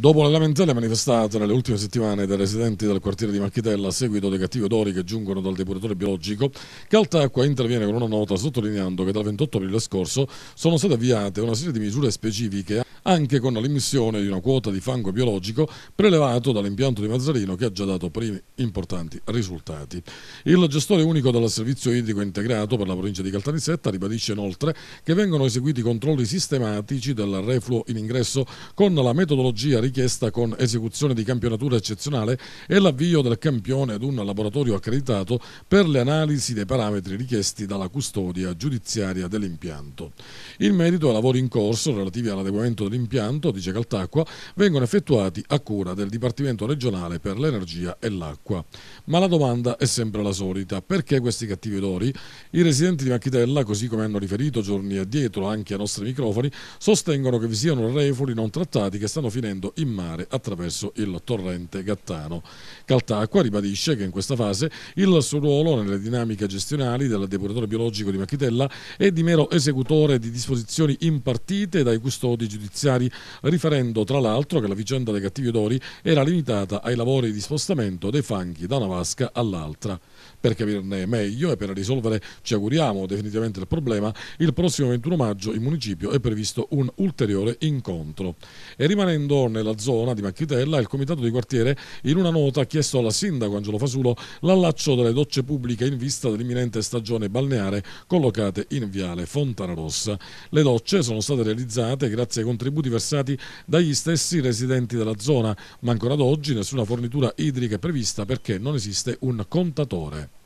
Dopo le lamentele manifestate nelle ultime settimane dai residenti del quartiere di Marchitella a seguito dei cattivi odori che giungono dal depuratore biologico, Caltacqua interviene con una nota sottolineando che dal 28 aprile scorso sono state avviate una serie di misure specifiche anche con l'immissione di una quota di fango biologico prelevato dall'impianto di Mazzarino che ha già dato primi importanti risultati. Il gestore unico del servizio idrico integrato per la provincia di Caltanissetta ribadisce inoltre che vengono eseguiti controlli sistematici del refluo in ingresso con la metodologia richiesta con esecuzione di campionatura eccezionale e l'avvio del campione ad un laboratorio accreditato per le analisi dei parametri richiesti dalla custodia giudiziaria dell'impianto. In merito ai lavori in corso relativi all'adeguamento dell'impianto, dice Caltacqua, vengono effettuati a cura del Dipartimento regionale per l'energia e l'acqua. Ma la domanda è sempre la solita, perché questi cattivi odori? I residenti di Macchitella, così come hanno riferito giorni addietro anche ai nostri microfoni, sostengono che vi siano reflui non trattati che stanno finendo scordo in mare attraverso il torrente Gattano. Caltacqua ribadisce che in questa fase il suo ruolo nelle dinamiche gestionali del depuratore biologico di Macchitella è di mero esecutore di disposizioni impartite dai custodi giudiziari, riferendo tra l'altro che la vicenda dei cattivi odori era limitata ai lavori di spostamento dei fanghi da una vasca all'altra. Per capirne meglio e per risolvere, ci auguriamo, definitivamente il problema, il prossimo 21 maggio in municipio è previsto un ulteriore incontro. E rimanendo nella zona di Macchitella, il comitato di quartiere in una nota ha chiesto alla sindaco Angelo Fasulo l'allaccio delle docce pubbliche in vista dell'imminente stagione balneare collocate in viale Fontana Rossa. Le docce sono state realizzate grazie ai contributi versati dagli stessi residenti della zona, ma ancora ad oggi nessuna fornitura idrica è prevista perché non esiste un contatore.